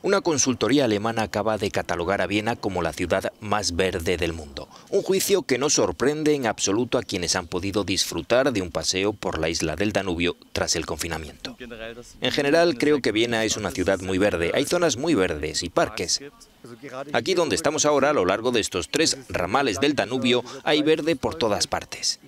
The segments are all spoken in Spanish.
Una consultoría alemana acaba de catalogar a Viena como la ciudad más verde del mundo, un juicio que no sorprende en absoluto a quienes han podido disfrutar de un paseo por la isla del Danubio tras el confinamiento. En general creo que Viena es una ciudad muy verde, hay zonas muy verdes y parques, Aquí donde estamos ahora, a lo largo de estos tres ramales del Danubio, hay verde por todas partes.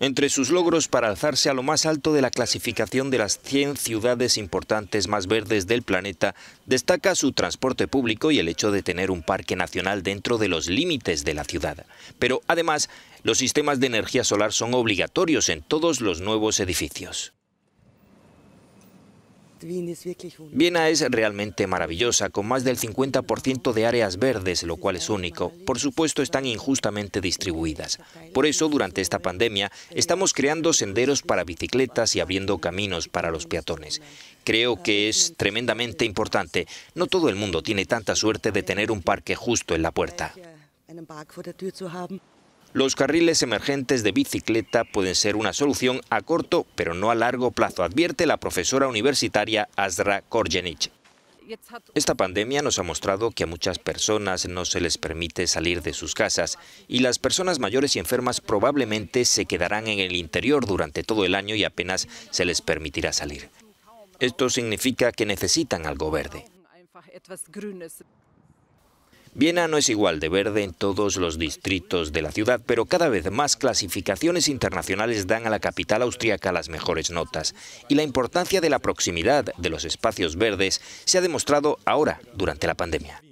Entre sus logros para alzarse a lo más alto de la clasificación de las 100 ciudades importantes más verdes del planeta, destaca su transporte público y el hecho de tener un parque nacional dentro de los límites de la ciudad. Pero además, los sistemas de energía solar son obligatorios en todos los nuevos edificios. Viena es realmente maravillosa, con más del 50% de áreas verdes, lo cual es único. Por supuesto, están injustamente distribuidas. Por eso, durante esta pandemia, estamos creando senderos para bicicletas y abriendo caminos para los peatones. Creo que es tremendamente importante. No todo el mundo tiene tanta suerte de tener un parque justo en la puerta. Los carriles emergentes de bicicleta pueden ser una solución a corto, pero no a largo plazo, advierte la profesora universitaria Azra Korjenich. Esta pandemia nos ha mostrado que a muchas personas no se les permite salir de sus casas y las personas mayores y enfermas probablemente se quedarán en el interior durante todo el año y apenas se les permitirá salir. Esto significa que necesitan algo verde. Viena no es igual de verde en todos los distritos de la ciudad, pero cada vez más clasificaciones internacionales dan a la capital austríaca las mejores notas. Y la importancia de la proximidad de los espacios verdes se ha demostrado ahora, durante la pandemia.